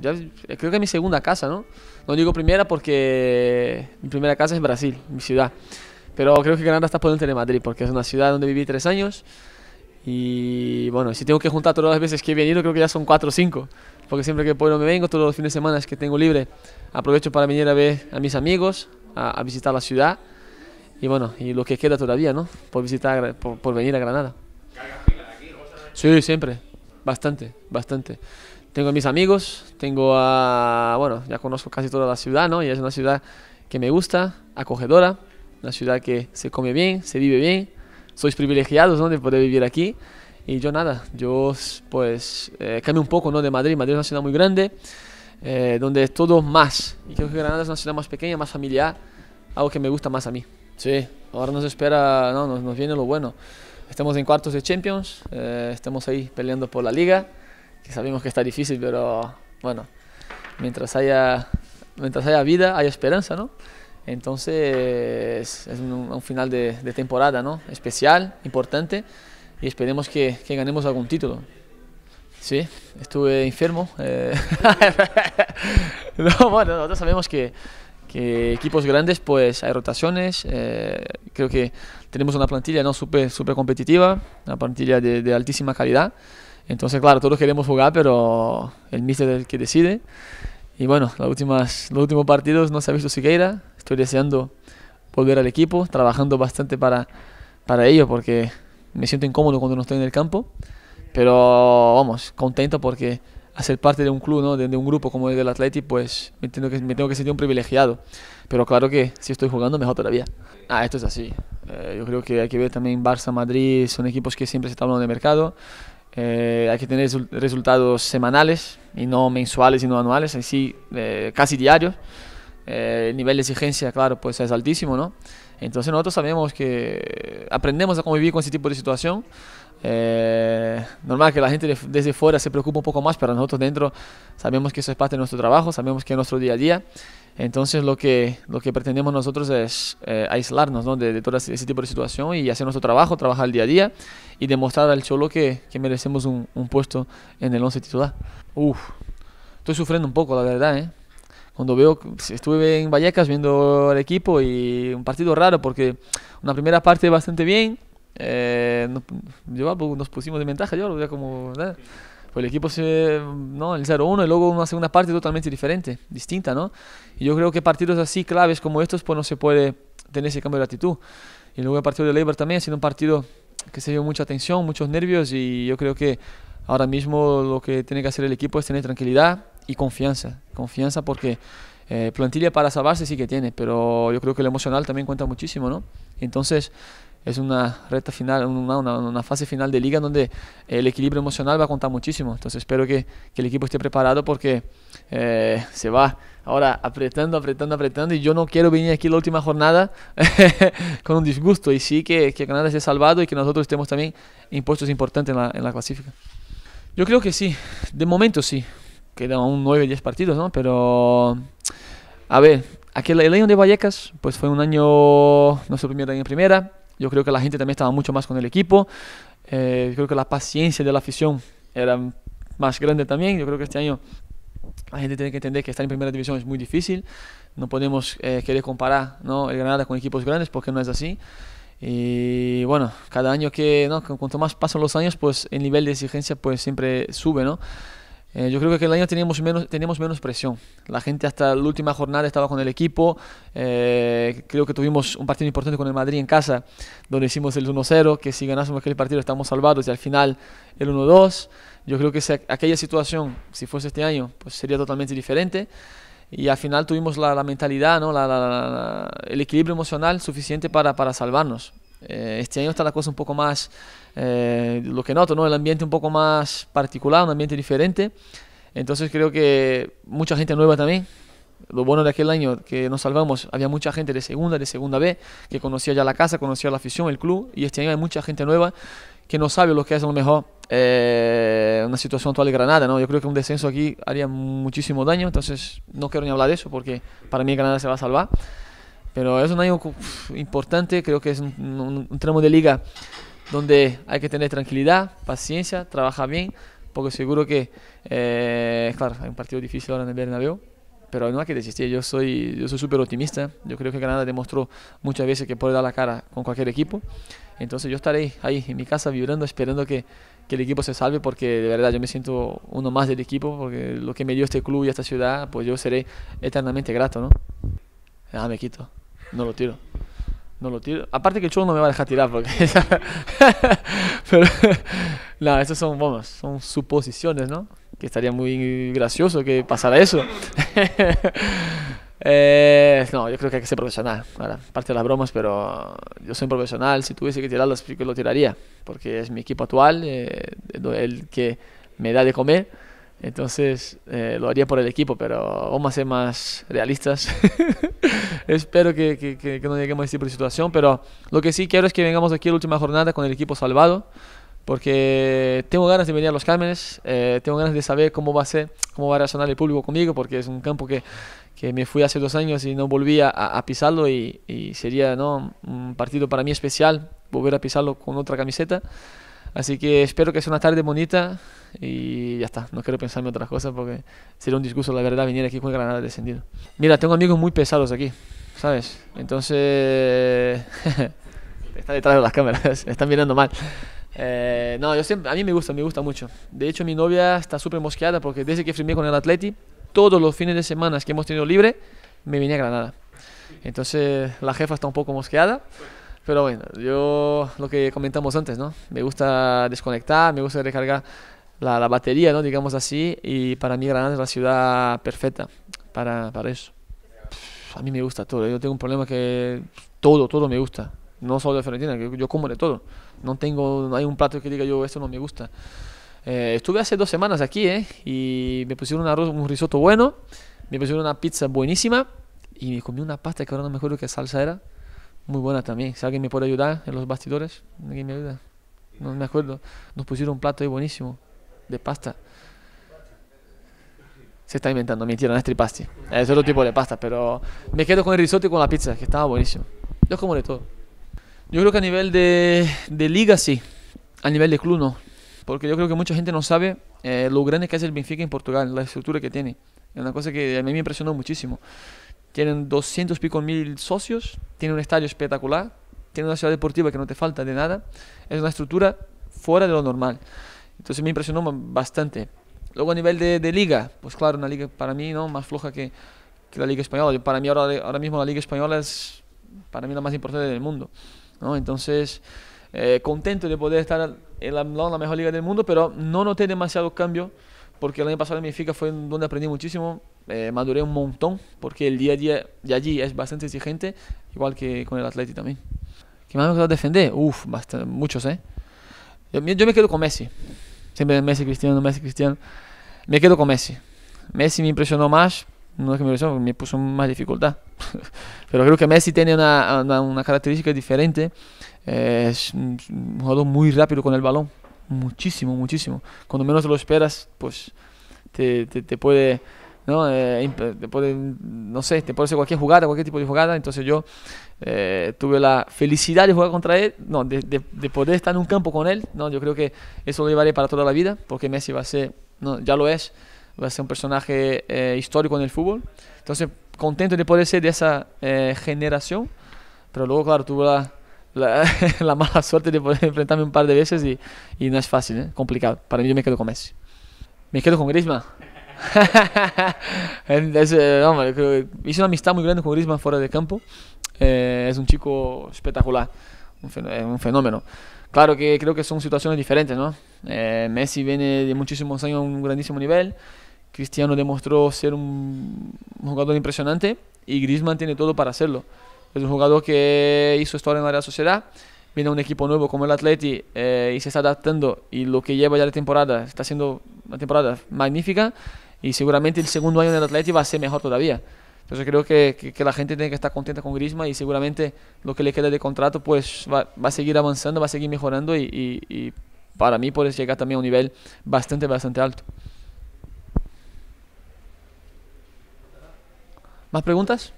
creo que es mi segunda casa, ¿no? No digo primera porque mi primera casa es Brasil, mi ciudad. Pero creo que Granada está por delante de Madrid porque es una ciudad donde viví tres años. Y bueno, si tengo que juntar todas las veces que he venido, creo que ya son cuatro o cinco. Porque siempre que puedo me vengo, todos los fines de semana que tengo libre, aprovecho para venir a ver a mis amigos, a, visitar la ciudad. Y bueno, y lo que queda todavía, ¿no? Por, visitar, por, por venir a Granada. Sí, siempre. Bastante, bastante. Tengo a mis amigos, tengo a... Bueno, ya conozco casi toda la ciudad, ¿no? Y es una ciudad que me gusta, acogedora, una ciudad que se come bien, se vive bien. Sois privilegiados, donde De poder vivir aquí. Y yo nada, yo pues eh, cambio un poco, ¿no? De Madrid. Madrid es una ciudad muy grande, eh, donde es todo más. Y creo que Granada es una ciudad más pequeña, más familiar, algo que me gusta más a mí. Sí, ahora nos espera, no, nos, viene lo bueno. Estamos en cuartos de Champions, eh, estamos ahí peleando por la liga que sabemos que está difícil, pero bueno, mientras haya, mientras haya vida, hay esperanza, ¿no? Entonces es un, final de, temporada, ¿no? Especial, importante y esperemos que, ganemos algún título. Sí, estuve enfermo. Eh. no, bueno, nosotros sabemos que, que, equipos grandes, pues hay rotaciones. Eh, creo que tenemos una plantilla no súper super competitiva, una plantilla de, de altísima calidad. Entonces, claro, todos queremos jugar, pero el míster es el que decide. Y bueno, las últimas, los últimos partidos no se ha visto siquiera. Estoy deseando volver al equipo, trabajando bastante para, para ello, porque me siento incómodo cuando no estoy en el campo. Pero vamos, contento porque hacer parte de un club, ¿no? de, un grupo como el del Atleti, pues me tengo, que, me tengo que sentir un privilegiado. Pero claro que si estoy jugando, mejor todavía. Ah, esto es así. Eh, yo creo que hay que ver también Barça, Madrid, son equipos que siempre se están hablando de mercado. Eh, hay que tener resultados semanales y no mensuales, y no anuales, así eh, casi diarios. Eh, el nivel de exigencia, claro, pues es altísimo, ¿no? Entonces nosotros sabemos que aprendemos a convivir con ese tipo de situación, eh, normal que la gente desde fuera se preocupe un poco más, pero nosotros dentro sabemos que eso es parte de nuestro trabajo, sabemos que es nuestro día a día. Entonces lo que, lo que pretendemos nosotros es eh, aislarnos ¿no? de, todo ese tipo de situación y hacer nuestro trabajo, trabajar el día a día y demostrar al Cholo que, merecemos un, puesto en el 11 titular. estoy sufriendo un poco, la verdad. ¿eh? Cuando veo, estuve en Vallecas viendo al equipo y un partido raro porque una primera parte bastante bien, eh, nos, nos pusimos de ventaja, yo como... Pues el equipo se, ¿no? el 0-1 y luego una segunda parte totalmente diferente, distinta, ¿no? Y yo creo que partidos así claves como estos pues no se puede tener ese cambio de actitud. Y luego el partido de Labour también ha sido un partido que se dio mucha tensión, muchos nervios y yo creo que ahora mismo lo que tiene que hacer el equipo es tener tranquilidad y confianza. Confianza porque eh, plantilla para salvarse sí que tiene, pero yo creo que el emocional también cuenta muchísimo, ¿no? Entonces, es una recta final, una, fase final de liga donde el equilibrio emocional va a contar muchísimo. Entonces espero que, el equipo esté preparado porque eh, se va ahora apretando, apretando, apretando y yo no quiero venir aquí la última jornada con un disgusto y sí que, que Canadá esté salvado y que nosotros estemos también en puestos importantes en la, en clasifica. Yo creo que sí, de momento sí. Quedan aún 9, 10 partidos, ¿no? Pero, a ver, aquel, el año de Vallecas, pues fue un año, nuestro primer año en primera, yo creo que la gente también estaba mucho más con el equipo. Eh, creo que la paciencia de la afición era más grande también. Yo creo que este año la gente tiene que entender que estar en primera división es muy difícil. No podemos eh, querer comparar ¿no? el Granada con equipos grandes porque no es así. Y bueno, cada año que, ¿no? cuanto más pasan los años, pues el nivel de exigencia pues siempre sube, ¿no? Eh, yo creo que el año teníamos menos, teníamos menos presión. La gente hasta la última jornada estaba con el equipo. Eh, creo que tuvimos un partido importante con el Madrid en casa, donde hicimos el 1-0, que si ganásemos aquel partido estamos salvados y al final el 1-2. Yo creo que aquella situación, si fuese este año, pues sería totalmente diferente. Y al final tuvimos la, mentalidad, ¿no? el equilibrio emocional suficiente para, para salvarnos. Eh, este año está la cosa un poco más, eh, lo que noto, ¿no? El ambiente un poco más particular, un ambiente diferente. Entonces creo que mucha gente nueva también. Lo bueno de aquel año que nos salvamos, había mucha gente de segunda, de segunda B, que conocía ya la casa, conocía la afición, el club, y este año hay mucha gente nueva que no sabe lo que es a lo mejor eh, una situación actual de Granada, ¿no? Yo creo que un descenso aquí haría muchísimo daño, entonces no quiero ni hablar de eso porque para mí Granada se va a salvar. Pero es un año importante, creo que es un, tramo de liga donde hay que tener tranquilidad, paciencia, trabajar bien, porque seguro que, eh, claro, hay un partido difícil ahora en el Bernabéu, pero no hay que desistir. Yo soy yo soy súper optimista. Yo creo que Granada demostró muchas veces que puede dar la cara con cualquier equipo. Entonces yo estaré ahí en mi casa vibrando, esperando que, que, el equipo se salve, porque de verdad yo me siento uno más del equipo, porque lo que me dio este club y esta ciudad, pues yo seré eternamente grato, ¿no? Ah, me quito. No lo tiro. No lo tiro. Aparte que el chulo no me va a dejar tirar porque... Pero... no, esas son, vamos, son suposiciones, ¿no? Que estaría muy gracioso que pasara eso. Eh, no, yo creo que hay que ser profesional. Aparte parte de las bromas, pero yo soy un profesional. Si tuviese que tirarlo, lo tiraría. Porque es mi equipo actual, eh, el que me da de comer. Entonces eh, lo haría por el equipo, pero vamos a ser más realistas. Espero que, no lleguemos a este tipo de situación, pero lo que sí quiero es que vengamos aquí la última jornada con el equipo salvado, porque tengo ganas de venir a los Cármenes, eh, tengo ganas de saber cómo va a ser, cómo va a reaccionar el público conmigo, porque es un campo que, me fui hace dos años y no volví a, pisarlo y, sería un partido para mí especial volver a pisarlo con otra camiseta. Así que espero que sea una tarde bonita y ya está. No quiero pensarme otras cosas porque sería un discurso, la verdad, venir aquí con Granada descendido. Mira, tengo amigos muy pesados aquí, ¿sabes? Entonces. está detrás de las cámaras, me están mirando mal. Eh, no, yo siempre, a mí me gusta, me gusta mucho. De hecho, mi novia está súper mosqueada porque desde que firmé con el Atleti, todos los fines de semana que hemos tenido libre, me vine a Granada. Entonces, la jefa está un poco mosqueada. Pero bueno, yo lo que comentamos antes, ¿no? Me gusta desconectar, me gusta recargar la, la batería, ¿no? Digamos así, y para mí Granada es la ciudad perfecta para, eso. a mí me gusta todo, yo tengo un problema que todo, todo me gusta. No solo de Fiorentina, que yo como de todo. No tengo, hay un plato que diga yo, esto no me gusta. Eh, estuve hace dos semanas aquí, ¿eh? Y me pusieron un arroz, un risotto bueno, me pusieron una pizza buenísima y me comí una pasta que ahora no me acuerdo qué salsa era muy buena también. Si alguien me puede ayudar en los bastidores, alguien me ayuda. No me acuerdo. Nos pusieron un plato ahí buenísimo, de pasta. Se está inventando, mentira, no es tripasti. Es otro tipo de pasta, pero me quedo con el risotto y con la pizza, que estaba buenísimo. Yo como de todo. Yo creo que a nivel de, de liga sí, a nivel de club no. Porque yo creo que mucha gente no sabe eh, lo grande que es el Benfica en Portugal, la estructura que tiene. Es una cosa que a mí me impresionó muchísimo tienen 200 pico mil socios, tiene un estadio espectacular, tiene una ciudad deportiva que no te falta de nada, es una estructura fuera de lo normal. Entonces me impresionó bastante. Luego a nivel de, liga, pues claro, una liga para mí ¿no? más floja que, la liga española. para mí ahora, ahora mismo la liga española es para mí la más importante del mundo. ¿no? Entonces, eh, contento de poder estar en la, en la mejor liga del mundo, pero no noté demasiado cambio porque el año pasado en Benfica fue donde aprendí muchísimo, eh, maduré un montón, porque el día a día de allí es bastante exigente, igual que con el Atlético también. ¿Qué más me gusta defender? Uf, muchos, ¿eh? Yo, me quedo con Messi. Siempre Messi Cristiano, Messi Cristiano. Me quedo con Messi. Messi me impresionó más, no es que me impresionó, me puso más dificultad. Pero creo que Messi tiene una, una, característica diferente. Eh, es un jugador muy rápido con el balón muchísimo, muchísimo. Cuando menos lo esperas, pues te, te, puede, ¿no? Eh, te puede, no sé, te puede hacer cualquier jugada, cualquier tipo de jugada. Entonces yo eh, tuve la felicidad de jugar contra él, no, de, poder estar en un campo con él. ¿no? Yo creo que eso lo llevaré para toda la vida, porque Messi va a ser, no, ya lo es, va a ser un personaje eh, histórico en el fútbol. Entonces, contento de poder ser de esa generación. Pero luego, claro, tuve la la, mala suerte de poder enfrentarme un par de veces y, no es fácil, ¿eh? complicado. Para mí yo me quedo con Messi. Me quedo con Griezmann. Eh, hice una amistad muy grande con Griezmann fuera de campo. Eh, es un chico espectacular, un fenómeno. Claro que creo que son situaciones diferentes, Messi viene de muchísimos años a un grandísimo nivel. Cristiano demostró ser un, un jugador impresionante y Griezmann tiene todo para hacerlo. Es un jugador que hizo historia en la Real Sociedad. Viene un equipo nuevo como el Atleti eh, y se está adaptando. Y lo que lleva ya la temporada está siendo una temporada magnífica. Y seguramente el segundo año en el Atleti va a ser mejor todavía. Entonces creo que, que, la gente tiene que estar contenta con Grisma y seguramente lo que le queda de contrato pues va, va a seguir avanzando, va a seguir mejorando y, y para mí puede llegar también a un nivel bastante, bastante alto. ¿Más preguntas?